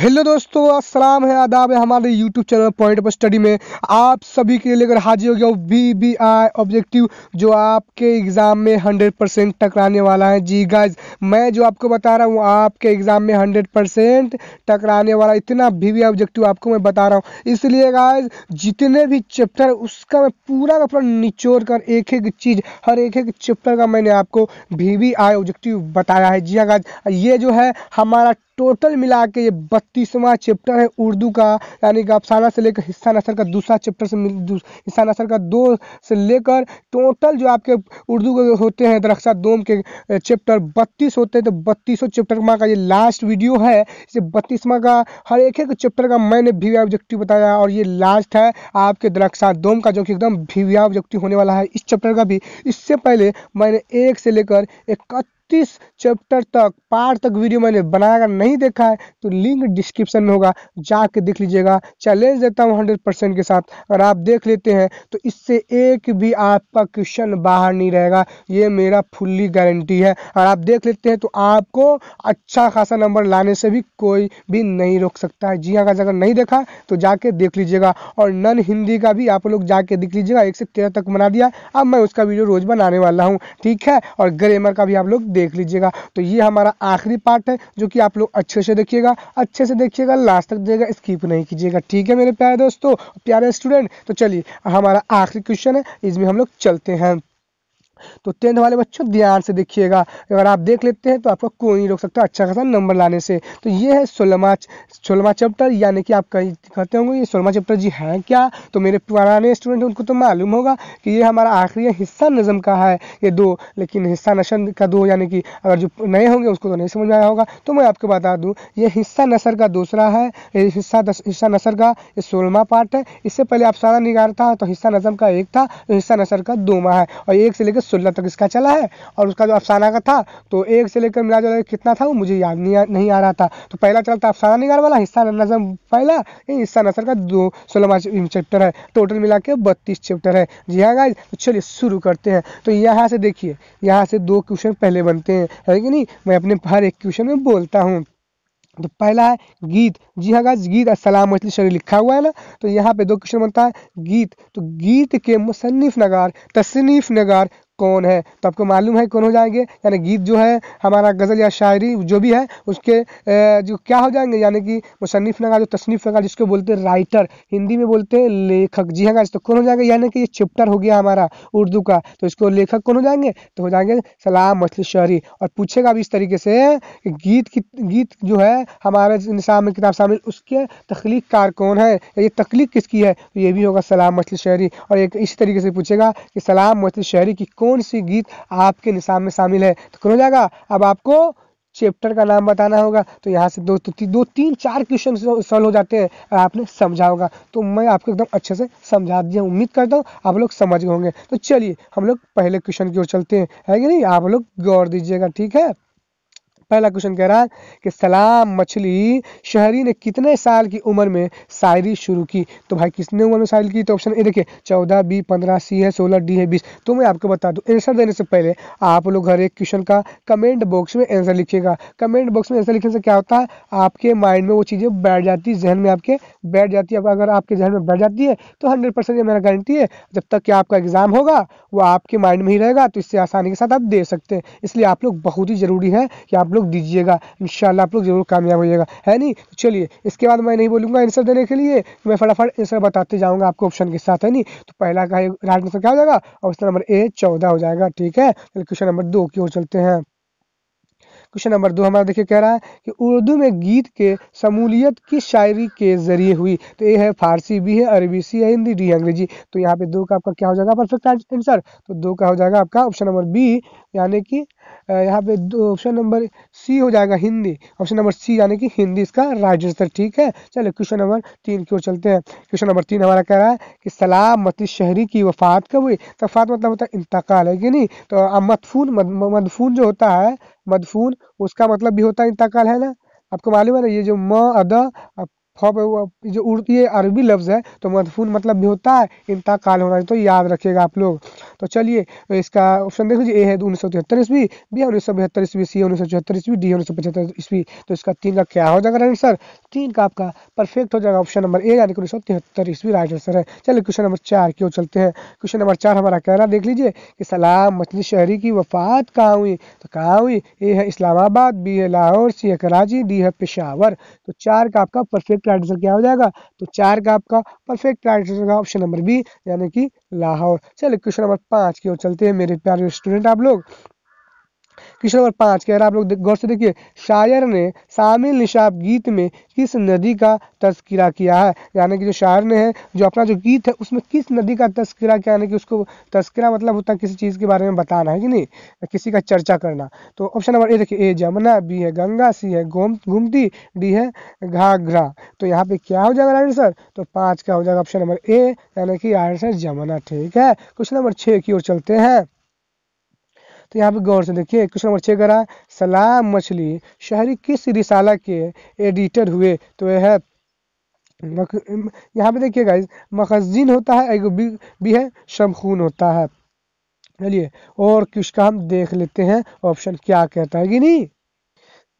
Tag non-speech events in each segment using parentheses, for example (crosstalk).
hello दोस्तों असलम है आदाब है हमारे YouTube channel point of study में आप सभी के लिए लेकर हाजिर हो गया वी बी आई ऑब्जेक्टिव जो आपके एग्ज़ाम में 100 परसेंट टकराने वाला है जी गाइज मैं जो आपको बता रहा हूँ आपके एग्ज़ाम में 100 परसेंट टकराने वाला इतना वी बी ऑब्जेक्टिव आपको मैं बता रहा हूँ इसलिए गाइज जितने भी चैप्टर उसका मैं पूरा का पूरा निचोड़ कर एक एक चीज़ हर एक एक चैप्टर का मैंने आपको वी बी आई ऑब्जेक्टिव बताया है जी हाँ गाइज ये जो है हमारा टोटल मिला के ये बत्तीसवां चैप्टर है उर्दू का यानी कि अफसाना से लेकर हिस्सा नसर का दूसरा चैप्टर से हिस्सा नसर का दो से लेकर टोटल जो आपके उर्दू के होते हैं दरख्सा दोम के चैप्टर बत्तीस होते हैं तो बत्तीसों चैप्टर का ये लास्ट वीडियो है इसे बत्तीसवां का हर एक एक चैप्टर का मैंने भी ऑब्जेक्टिव बताया और ये लास्ट है आपके दरख्सा दोम का जो कि एकदम भी ऑब्जेक्टिव होने वाला है इस चैप्टर का भी इससे पहले मैंने एक से लेकर एक इकतीस चैप्टर तक पार तक वीडियो मैंने अगर नहीं देखा है तो लिंक डिस्क्रिप्शन में होगा जाके देख लीजिएगा चैलेंज देता हूँ हंड्रेड परसेंट के साथ अगर आप देख लेते हैं तो इससे एक भी आपका क्वेश्चन बाहर नहीं रहेगा ये मेरा फुल्ली गारंटी है अगर आप देख लेते हैं तो आपको अच्छा खासा नंबर लाने से भी कोई भी नहीं रोक सकता है जी हाँ का अगर नहीं देखा तो जाके देख लीजिएगा और नन हिंदी का भी आप लोग जाके देख लीजिएगा एक से तेरह तक बना दिया अब मैं उसका वीडियो रोज बनाने वाला हूँ ठीक है और ग्रेमर का भी आप लोग देख देख लीजिएगा तो ये हमारा आखिरी पार्ट है जो कि आप लोग अच्छे से देखिएगा अच्छे से देखिएगा लास्ट तक देखिएगा स्कीप नहीं कीजिएगा ठीक है मेरे प्यारे दोस्तों प्यारे स्टूडेंट तो चलिए हमारा आखिरी क्वेश्चन है इसमें हम लोग चलते हैं तो टेंथ वाले बच्चों ध्यान से देखिएगा अगर आप देख लेते हैं तो आपको कोई नहीं रोक सकता अच्छा खासा नंबर लाने से तो ये है सोलमा सोलमा चैप्टर यानी कि आप कहीं कहते होंगे ये सोलमा चैप्टर जी हैं क्या तो मेरे पुराने स्टूडेंट उनको तो मालूम होगा कि ये हमारा आखिरी हिस्सा नज़म का है ये दो लेकिन हिस्सा नशन का दो यानी कि अगर जो नए होंगे उसको तो नहीं समझ में आया होगा तो मैं आपको बता दूँ ये हिस्सा नसर का दूसरा है ये हिस्सा हिस्सा नसर का ये सोलमा पार्ट है इससे पहले आप सारा निगार था तो हिस्सा नज़म का एक था तो हिस्सा नसर का दोमा है और एक से लेकर सोलह तक इसका चला है और उसका जो अफसाना का था तो एक से लेकर मिला जुला कितना था वो मुझे याद नहीं नहीं आ रहा था तो पहला चला था अफसाना निगार वाला हिस्सा नजम पहला हिस्सा नसर का दो सोलह चैप्टर है टोटल मिला के बत्तीस चैप्टर है जी हाँ गाइज तो चलिए शुरू करते हैं तो यहाँ से देखिए यहाँ से दो क्वेश्चन पहले बनते हैं है कि नहीं मैं अपने हर एक क्वेश्चन में बोलता हूँ तो पहला है गीत जी हाँ गाइस गीत असलाम मछली शरीर लिखा हुआ है ना तो यहाँ पे दो क्वेश्चन बनता है गीत तो गीत के मुसनफ़ नगार तसनीफ़ नगार कौन है तो आपको मालूम है कौन हो जाएंगे यानी गीत जो है हमारा गज़ल या शायरी जो भी है उसके जो क्या हो जाएंगे यानी कि मुसनफ़ नगा जो तसनीफ़ नगा जिसको बोलते हैं राइटर हिंदी में बोलते हैं लेखक जी हाँ तो कौन हो जाएगा यानी कि ये चैप्टर हो गया हमारा उर्दू का तो इसको लेखक कौन हो जाएंगे तो हो जाएंगे सलाम मछली शहरी और पूछेगा भी इस तरीके से गीत की गीत जो है हमारे निसाब में किताब शामिल उसके तख्लीक कार कौन है ये तख्लीक किसकी है तो ये भी होगा सलाम मछली शहरी और एक इसी तरीके से पूछेगा कि सलाम मछली शहरी की कौन कौन सी गीत आपके निशान में शामिल है तो कौन जाएगा अब आपको चैप्टर का नाम बताना होगा तो यहाँ से दो तो ती, दो तीन चार क्वेश्चन सॉल्व हो जाते हैं और आपने समझा होगा तो मैं आपको एकदम अच्छे से समझा दिया उम्मीद करता हूँ आप लोग समझ गए होंगे तो चलिए हम लोग पहले क्वेश्चन की ओर चलते हैं है कि नहीं आप लोग गौर दीजिएगा ठीक है पहला क्वेश्चन कह रहा है कि सलाम मछली शहरी ने कितने साल की उम्र में शायरी शुरू की तो भाई किसने उम्र में शायरी की तो ऑप्शन ए देखिए चौदह बी पंद्रह सी है सोलह डी है बीस तो मैं आपको बता दूँ आंसर देने से पहले आप लोग हर एक क्वेश्चन का कमेंट बॉक्स में आंसर लिखिएगा कमेंट बॉक्स में आंसर लिखने से क्या होता है आपके माइंड में वो चीज़ें बैठ जाती है जहन में आपके बैठ जाती है अगर आपके जहन में बैठ जाती है तो हंड्रेड परसेंट ये मेरा गारंटी है जब तक कि आपका एग्ज़ाम होगा वो आपके माइंड में ही रहेगा तो इससे आसानी के साथ आप दे सकते हैं इसलिए आप लोग बहुत ही ज़रूरी है कि आप लोग लोग दीजिएगा इन आप लोग जरूर कामयाब होइएगा है नहीं तो चलिए इसके बाद मैं नहीं बोलूँगा आंसर देने के लिए मैं फटाफट आंसर बताते जाऊँगा आपको ऑप्शन के साथ है नहीं तो पहला का राइट आंसर क्या हो जाएगा ऑप्शन नंबर ए चौदह हो जाएगा ठीक है क्वेश्चन तो नंबर दो की ओर चलते हैं क्वेश्चन नंबर दो हमारा देखिए कह रहा है कि उर्दू में गीत के शमूलियत किस शायरी के जरिए हुई तो ये है फारसी बी है अरबी सी है हिंदी डी है अंग्रेजी तो यहाँ पे दो का आपका क्या हो जाएगा परफेक्ट आंसर तो दो का हो जाएगा आपका ऑप्शन नंबर बी यानी कि यहाँ पे दो ऑप्शन नंबर सी हो जाएगा हिंदी ऑप्शन नंबर सी यानी कि हिंदी इसका राइट आंसर ठीक है चलो क्वेश्चन नंबर तीन की ओर चलते हैं क्वेश्चन नंबर तीन हमारा कह रहा है कि सलाम शहरी की वफात कब हुई तफात तो मतलब होता है इंतकाल है कि नहीं तो मदफून मदफून जो होता है मदफून उसका मतलब भी होता है इंतकाल है ना आपको मालूम है ना ये जो म अद खौफ जो उड़ती है अरबी लफ्ज़ है तो मदफून मतलब भी होता है इनता काल होना तो याद रखिएगा आप लोग तो चलिए इसका ऑप्शन देख लीजिए ए है उन्नीस सौ तिहत्तर ईस्वी बी उन्नीस सौ बहत्तर ईस्वी सी उन्नीस सौ चौहत्तर ईस्वी डी उन्नीस सौ पचहत्तर ईस्वी तो इसका तीन का क्या हो जाएगा आंसर तीन का आपका परफेक्ट हो जाएगा ऑप्शन नंबर ए यानी कि उन्नीस सौ तिहत्तर ईस्वी राइट आंसर है चलिए क्वेश्चन नंबर चार की ओर चलते हैं क्वेश्चन नंबर चार हमारा कह रहा देख लीजिए कि सलाम मछली शहरी की वफात कहाँ हुई तो कहाँ हुई ए है इस्लामाबाद बी है लाहौर सी है कराची डी है पेशावर तो चार का आपका परफेक्ट इसका आंसर क्या हो जाएगा तो चार का आपका परफेक्ट आंसर होगा ऑप्शन नंबर बी यानी कि लाहौर चलिए क्वेश्चन नंबर पाँच की ओर चलते हैं मेरे प्यारे स्टूडेंट आप लोग क्वेश्चन नंबर पाँच कह रहा आप लोग गौर से देखिए शायर ने शामिल निशाब गीत में किस नदी का तस्करा किया है यानी कि जो शायर ने है जो अपना जो गीत है उसमें किस नदी का तस्करा किया यानी कि उसको तस्करा मतलब होता है किसी चीज़ के बारे में बताना है कि नहीं किसी का चर्चा करना तो ऑप्शन नंबर ए देखिए ए जमुना बी है गंगा सी है गोम गुमती डी है घाघरा तो यहाँ पे क्या हो जाएगा आंसर तो पाँच का हो जाएगा ऑप्शन नंबर ए यानी कि आंसर जमुना ठीक है क्वेश्चन नंबर छः की ओर चलते हैं तो यहाँ पे गौर से देखिए क्वेश्चन नंबर छः करा सलाम मछली शहरी किस रिसाला के एडिटर हुए तो यह है यहाँ पे देखिए गाइज मखजिन होता है एगो भी, भी है शमखून होता है चलिए और किसका हम देख लेते हैं ऑप्शन क्या कहता है कि नहीं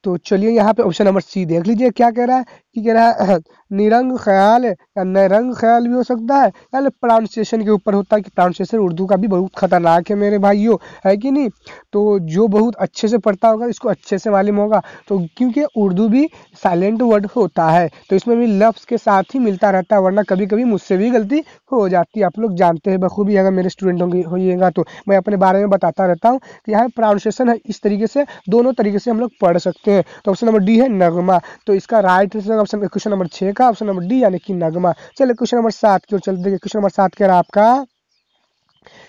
तो चलिए यहाँ पे ऑप्शन नंबर सी देख लीजिए क्या कह रहा है कि कह रहा है (clears throat) निरंग ख्याल या निरंग ख्याल भी हो सकता है यानी प्रोनाउंसिएशन के ऊपर होता है कि प्रोनाउंसिएशन उर्दू का भी बहुत खतरनाक है मेरे भाइयों है कि नहीं तो जो बहुत अच्छे से पढ़ता होगा इसको अच्छे से मालूम होगा तो क्योंकि उर्दू भी साइलेंट वर्ड होता है तो इसमें भी लफ्ज़ के साथ ही मिलता रहता है वरना कभी कभी मुझसे भी गलती हो जाती है आप लोग जानते हैं बखूबी अगर मेरे स्टूडेंट होंगे होइएगा तो मैं अपने बारे में बताता रहता हूँ कि यहाँ प्रोनाउंसिएशन है इस तरीके से दोनों तरीके से हम लोग पढ़ सकते हैं ओके तो ऑप्शन नंबर डी है नगमा तो इसका right answer option question number छः का ऑप्शन नंबर डी यानी कि नगमा चलिए क्वेश्चन नंबर सात की ओर चलते देखिए क्वेश्चन नंबर सात कह रहा आपका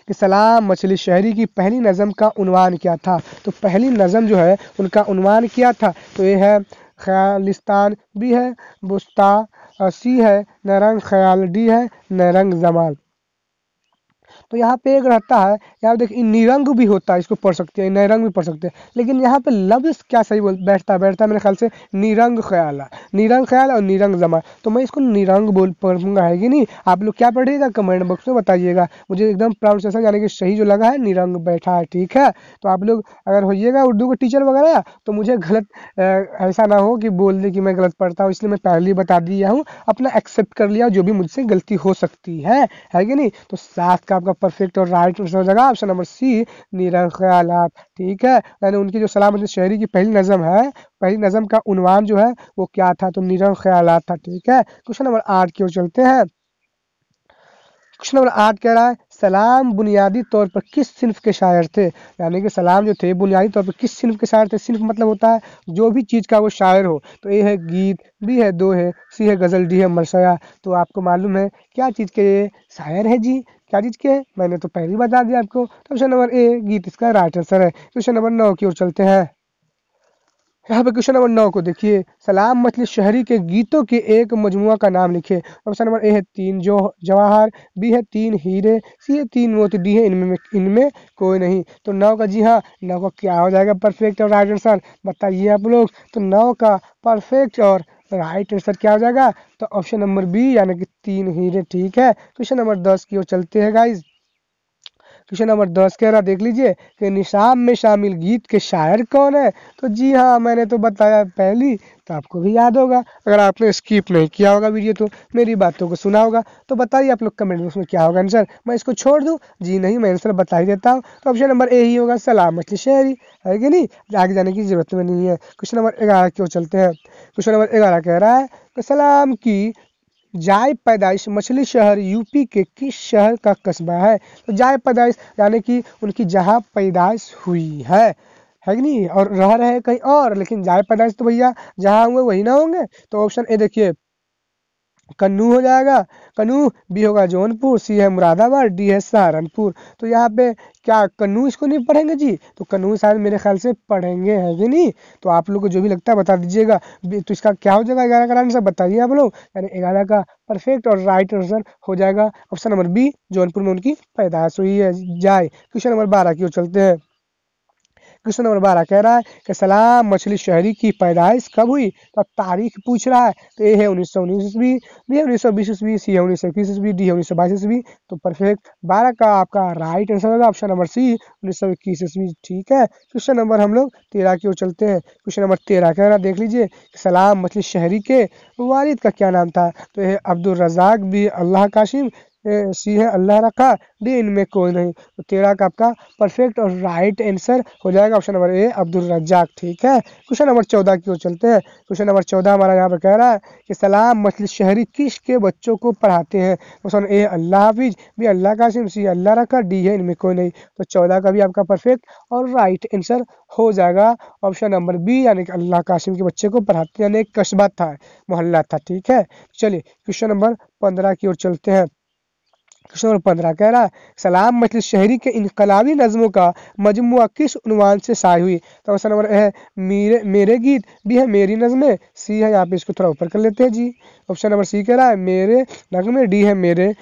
कि सलाम मछली शहरी की पहली नज़म का उनवान क्या था तो पहली नज़म जो है उनका उनवान क्या था तो ये है ख्यालिस्तान बी है बुस्ता सी है नरंग ख्याल डी है नरंग जमाल तो यहाँ पे एक रहता है यहाँ देखिए निरंग भी होता है इसको पढ़ सकते हैं निरंग भी पढ़ सकते हैं लेकिन यहाँ पे लफ्ज़ क्या सही बोल बैठता है बैठता है मेरे ख्याल से निरंग ख्याल निरंग ख्याल और निरंग जमा तो मैं इसको निरंग बोल पढ़ूंगा है कि नहीं आप लोग क्या पढ़िएगा कमेंट बॉक्स में बताइएगा मुझे एकदम सेशन यानी कि सही जो लगा है निरंग बैठा है ठीक है तो आप लोग अगर होइएगा उर्दू के टीचर वगैरह तो मुझे गलत ऐसा ना हो कि बोल दे कि मैं गलत पढ़ता हूँ इसलिए मैं पहले ही बता दिया हूँ अपना एक्सेप्ट कर लिया जो भी मुझसे गलती हो सकती है है कि नहीं तो साथ का आपका परफेक्ट और राइट आंसर हो जाएगा ऑप्शन नंबर सी निरंग ख्यालात ठीक है यानी उनकी जो सलाम शहरी की पहली नज़म है पहली नज़म का उनवान जो है वो क्या था तो निरंग ख्यालात था ठीक है क्वेश्चन नंबर आठ की ओर चलते हैं क्वेश्चन नंबर आठ कह रहा है सलाम बुनियादी तौर पर किस सिंफ के शायर थे यानी कि सलाम जो थे बुनियादी तौर पर किस सिंफ के शायर थे सिन्फ मतलब होता है जो भी चीज़ का वो शायर हो तो ए है गीत बी है दो है सी है गज़ल डी है मरसया तो आपको मालूम है क्या चीज़ के ये शायर है जी क्या चीज़ के मैंने तो पहले बता दिया आपको तो ऑप्शन नंबर ए गीत इसका राइट आंसर है क्वेश्चन नंबर नौ की ओर चलते हैं यहाँ पे क्वेश्चन नंबर नौ को देखिए सलाम मछली शहरी के गीतों के एक मजमुआ का नाम लिखिए ऑप्शन नंबर ए है तीन जो जवाहर बी है तीन हीरे सी है तीन मोती डी है इनमें इनमें कोई नहीं तो नौ का जी हाँ नौ का क्या हो जाएगा परफेक्ट और राइट आंसर बताइए आप लोग तो नौ का परफेक्ट और राइट आंसर क्या हो जाएगा तो ऑप्शन नंबर बी यानी कि तीन हीरे ठीक है क्वेश्चन नंबर दस की ओर चलते हैं गाइज क्वेश्चन नंबर दस कह रहा देख लीजिए कि निशाब में शामिल गीत के शायर कौन है तो जी हाँ मैंने तो बताया पहली तो आपको भी याद होगा अगर आपने स्किप नहीं किया होगा वीडियो तो मेरी बातों को सुना होगा तो बताइए आप लोग कमेंट बॉक्स में क्या होगा आंसर मैं इसको छोड़ दूँ जी नहीं मैं आंसर बता ही देता हूँ तो ऑप्शन नंबर ए ही होगा सलाम मछली शहरी है कि नहीं आगे जाने की जरूरत में नहीं है क्वेश्चन नंबर ग्यारह क्यों चलते हैं क्वेश्चन नंबर ग्यारह कह रहा है सलाम की जाय पैदाइश मछली शहर यूपी के किस शहर का कस्बा है तो जाय पैदाइश यानी कि उनकी जहाँ पैदाइश हुई है है कि नहीं और रह रहे कहीं और लेकिन जाय पैदाइश तो भैया जहाँ हुए वही ना होंगे तो ऑप्शन ए देखिए कन्नू हो जाएगा कन्नू बी होगा जौनपुर सी है मुरादाबाद डी है सहारनपुर तो यहाँ पे क्या कन्नू इसको नहीं पढ़ेंगे जी तो कन्नू शायद मेरे ख्याल से पढ़ेंगे है कि नहीं तो आप लोग को जो भी लगता है बता दीजिएगा तो इसका क्या हो जाएगा ग्यारह का आंसर बताइए आप लोग यानी ग्यारह का परफेक्ट और राइट आंसर हो जाएगा ऑप्शन नंबर बी जौनपुर में उनकी पैदाश हुई है जाए क्वेश्चन नंबर बारह की ओर चलते हैं प्रश्न नंबर बारह कह रहा है कि सलाम मछली शहरी की पैदाइश कब हुई तो तारीख पूछ रहा है तो ए है उन्नीस सौ उन्नीस ईस्वी बी है उन्नीस सौ बीस ईस्वी सी है उन्नीस सौ इक्कीस ईस्वी डी है उन्नीस सौ बाईस ईस्वी तो परफेक्ट बारह का आपका राइट आंसर होगा ऑप्शन नंबर सी उन्नीस सौ इक्कीस ईस्वी ठीक है क्वेश्चन नंबर हम लोग तेरह की ओर चलते हैं क्वेश्चन नंबर तेरह कह रहा है देख लीजिए सलाम मछली शहरी के वालिद का क्या नाम था तो यह अब्दुल रजाक बी अल्लाह काशिम सी है अल्लाह रखा डी इनमें कोई नहीं तो तेरह का आपका परफेक्ट और राइट आंसर हो जाएगा option number A Abdul Razzaq ठीक है क्वेश्चन नंबर चौदह की ओर चलते हैं क्वेश्चन नंबर चौदह हमारा यहाँ पर कह रहा है कि सलाम मछली शहरी किस के बच्चों को पढ़ाते हैं क्वेश्चन ए अल्लाह हाफिज बी अल्लाह का सिम सी अल्लाह रखा डी है इनमें कोई नहीं तो चौदह का भी आपका परफेक्ट और राइट आंसर हो जाएगा ऑप्शन नंबर बी यानी कि अल्लाह कासिम के बच्चे को पढ़ाते यानी कस्बा था मोहल्ला था ठीक है चलिए क्वेश्चन नंबर पंद्रह की ओर चलते हैं किशोर पंद्रह कह रहा है सलाम मछली शहरी के इनकलाबी नज़मों का मजमु किस उनवान से साय हुई तो ऑप्शन नंबर है मेरे मेरे गीत भी है मेरी नज़में सी है यहाँ पे इसको थोड़ा ऊपर कर लेते हैं जी ऑप्शन नंबर सी कह रहा है मेरे नगमे डी है मेरे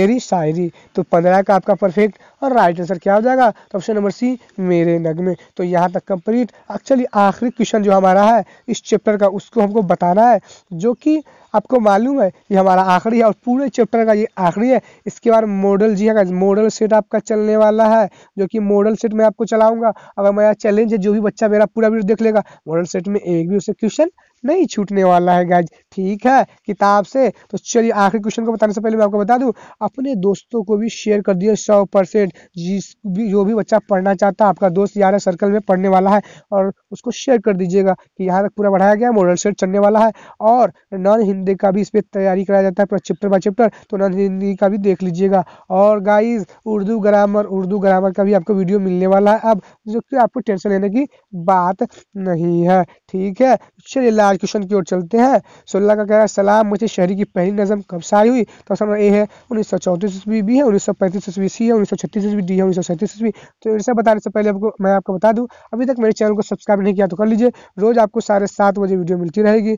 मेरी शायरी तो पंद्रह का आपका परफेक्ट और राइट आंसर क्या हो जाएगा तो ऑप्शन नंबर सी मेरे नगमे तो यहाँ तक कंप्लीट एक्चुअली आखिरी क्वेश्चन जो हमारा है इस चैप्टर का उसको हमको बताना है जो कि आपको मालूम है ये हमारा आखिरी है और पूरे चैप्टर का ये आखिरी है इसके बाद मॉडल जी है मॉडल सेट आपका चलने वाला है जो कि मॉडल सेट में आपको चलाऊंगा अगर मेरा चैलेंज है जो भी बच्चा मेरा पूरा वीडियो देख लेगा मॉडल सेट में एक भी उसे क्वेश्चन नहीं छूटने वाला है गाइज ठीक है किताब से तो चलिए आखिरी क्वेश्चन को बताने से पहले मैं आपको बता दूं अपने दोस्तों को भी शेयर कर दिए सौ परसेंट जिस भी जो भी बच्चा पढ़ना चाहता है आपका दोस्त यार सर्कल में पढ़ने वाला है और उसको शेयर कर दीजिएगा कि यहाँ तक पूरा बढ़ाया गया मॉडल सेट चलने वाला है और नॉन हिंदी का भी इस पर तैयारी कराया जाता है पूरा चैप्टर बाय चैप्टर तो नॉन हिंदी का भी देख लीजिएगा और guys Urdu grammar Urdu grammar का भी आपको वीडियो मिलने वाला है अब जो कि आपको टेंशन लेने की बात नहीं है ठीक है चलिए लास्ट आज क्वेश्चन की ओर चलते हैं सोलह का कह रहा है सलाम मुझे शहरी की पहली नज़म कब शायरी हुई तो ऑप्शन ए है उन्नीस सौ चौंतीस ईस्वी बी है उन्नीस सौ पैंतीस ईस्वी सी है उन्नीस सौ छत्तीस ईस्वी डी है उन्नीस सौ सैंतीस ईस्वी तो इससे बताने से पहले आपको मैं आपको बता दूँ अभी तक मेरे चैनल को सब्सक्राइब नहीं किया तो कर लीजिए रोज़ आपको साढ़े सात बजे वीडियो मिलती रहेगी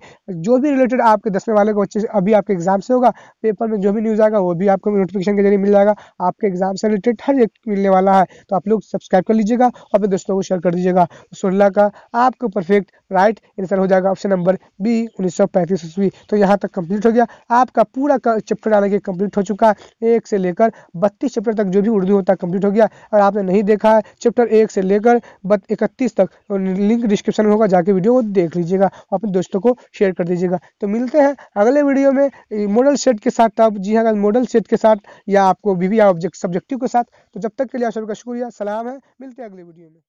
जो भी रिलेटेड आपके दसवें वाले को बच्चे अभी आपके एग्जाम से होगा पेपर में जो भी न्यूज़ आएगा वो भी आपको नोटिफिकेशन के जरिए मिल जाएगा आपके एग्जाम से रिलेटेड हर एक मिलने वाला है तो आप लोग सब्सक्राइब कर लीजिएगा और अपने दोस्तों को शेयर कर दीजिएगा सोलह का आपको परफेक्ट राइट आंसर हो जाएगा ऑप्शन नंबर बी उन्नीस सौ पैंतीस ईस्वी तो यहाँ तक कंप्लीट हो गया आपका पूरा चैप्टर हालांकि कंप्लीट हो चुका है एक से लेकर बत्तीस चैप्टर तक जो भी उर्दू होता है कंप्लीट हो गया और आपने नहीं देखा है चैप्टर एक से लेकर बत इकतीस तक लिंक डिस्क्रिप्शन में होगा जाके वीडियो को देख लीजिएगा अपने दोस्तों को शेयर कर दीजिएगा तो मिलते हैं अगले वीडियो में मॉडल सेट के साथ आप जी हाँ मॉडल सेट के साथ या आपको बीवी ऑब्जेक्ट सब्जेक्टिव के साथ तो जब तक के लिए आप सबका शुक्रिया सलाम है मिलते हैं अगले वीडियो में